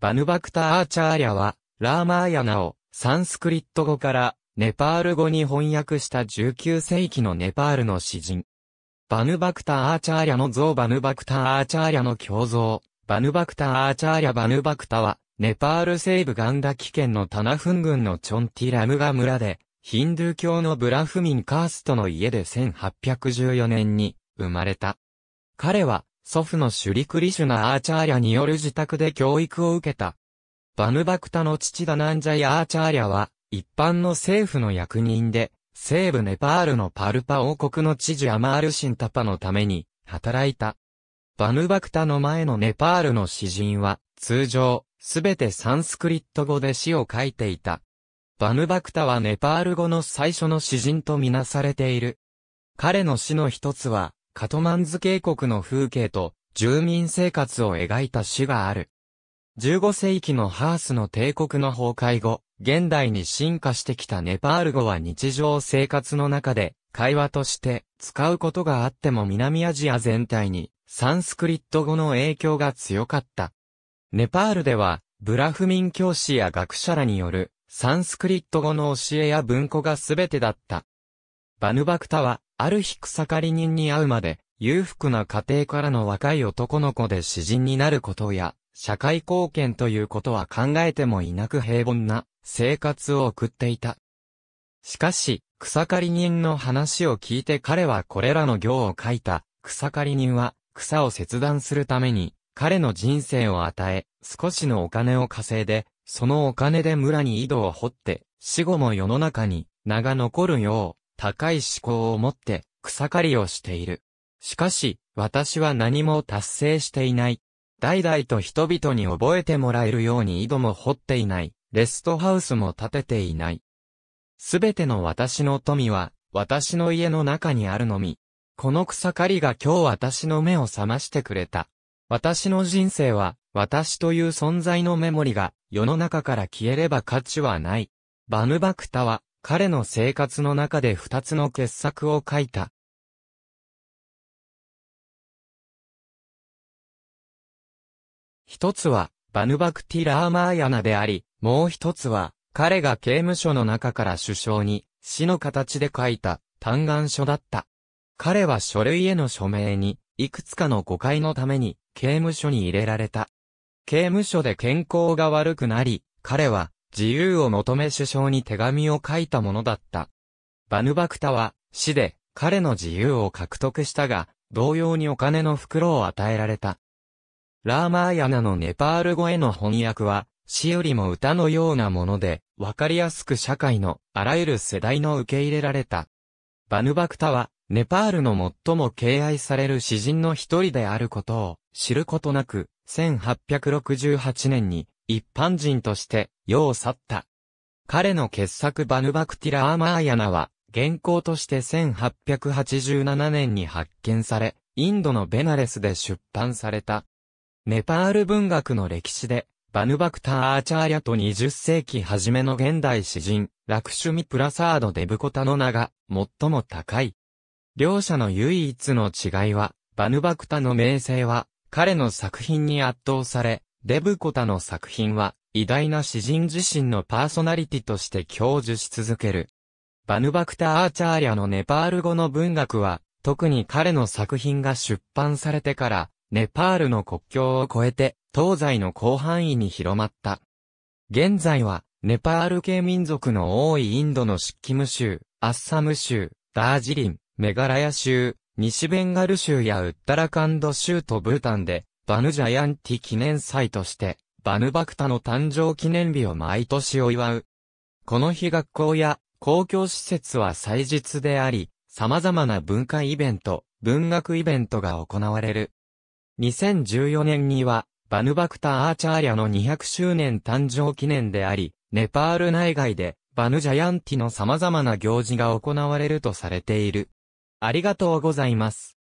バヌバクタ・アーチャーリャは、ラーマーヤナを、サンスクリット語から、ネパール語に翻訳した19世紀のネパールの詩人。バヌバクタ・アーチャーリャの像バヌバクタ・アーチャーリャの胸像、バヌバクタ・アーチャーリャバヌバクタは、ネパール西部ガンダキ県のタナフン郡のチョンティラムガ村で、ヒンドゥー教のブラフミンカーストの家で1814年に生まれた。彼は祖父のシュリクリシュナ・アーチャーリャによる自宅で教育を受けた。バヌバクタの父ダナンジャイ・アーチャーリャは、一般の政府の役人で、西部ネパールのパルパ王国の知事アマールシンタパのために、働いた。バヌバクタの前のネパールの詩人は、通常、すべてサンスクリット語で詩を書いていた。バヌバクタはネパール語の最初の詩人とみなされている。彼の詩の一つは、カトマンズ渓谷の風景と住民生活を描いた詩がある。15世紀のハースの帝国の崩壊後、現代に進化してきたネパール語は日常生活の中で会話として使うことがあっても南アジア全体にサンスクリット語の影響が強かった。ネパールではブラフミン教師や学者らによるサンスクリット語の教えや文庫が全てだった。バヌバクタはある日草刈り人に会うまで、裕福な家庭からの若い男の子で詩人になることや、社会貢献ということは考えてもいなく平凡な生活を送っていた。しかし、草刈り人の話を聞いて彼はこれらの行を書いた。草刈り人は草を切断するために彼の人生を与え、少しのお金を稼いで、そのお金で村に井戸を掘って、死後も世の中に名が残るよう、高い思考を持って草刈りをしている。しかし、私は何も達成していない。代々と人々に覚えてもらえるように井戸も掘っていない、レストハウスも建てていない。すべての私の富は、私の家の中にあるのみ。この草刈りが今日私の目を覚ましてくれた。私の人生は、私という存在のメモリが、世の中から消えれば価値はない。バヌバクタは、彼の生活の中で二つの傑作を書いた。一つは、バヌバクティ・ラーマーヤナであり、もう一つは、彼が刑務所の中から首相に、死の形で書いた、嘆願書だった。彼は書類への署名に、いくつかの誤解のために、刑務所に入れられた。刑務所で健康が悪くなり、彼は、自由を求め首相に手紙を書いたものだった。バヌバクタは、死で、彼の自由を獲得したが、同様にお金の袋を与えられた。ラーマーヤナのネパール語への翻訳は、死よりも歌のようなもので、わかりやすく社会のあらゆる世代の受け入れられた。バヌバクタは、ネパールの最も敬愛される詩人の一人であることを知ることなく、1868年に一般人として、世を去った。彼の傑作バヌバクティラ・ーマーヤナは、原稿として1887年に発見され、インドのベナレスで出版された。ネパール文学の歴史で、バヌバクター・アーチャーリャと20世紀初めの現代詩人、ラクシュミ・プラサード・デブコタの名が最も高い。両者の唯一の違いは、バヌバクタの名声は、彼の作品に圧倒され、デブコタの作品は、偉大な詩人自身のパーソナリティとして享受し続ける。バヌバクタ・アーチャーリャのネパール語の文学は、特に彼の作品が出版されてから、ネパールの国境を越えて、東西の広範囲に広まった。現在は、ネパール系民族の多いインドのシッキム州、アッサム州、ダージリン、メガラヤ州、西ベンガル州やウッタラカンド州とブータンで、バヌジャヤンティ記念祭として、バヌバクタの誕生記念日を毎年お祝う。この日学校や公共施設は祭日であり、様々な文化イベント、文学イベントが行われる。2014年には、バヌバクタアーチャーリャの200周年誕生記念であり、ネパール内外で、バヌジャヤンティの様々な行事が行われるとされている。ありがとうございます。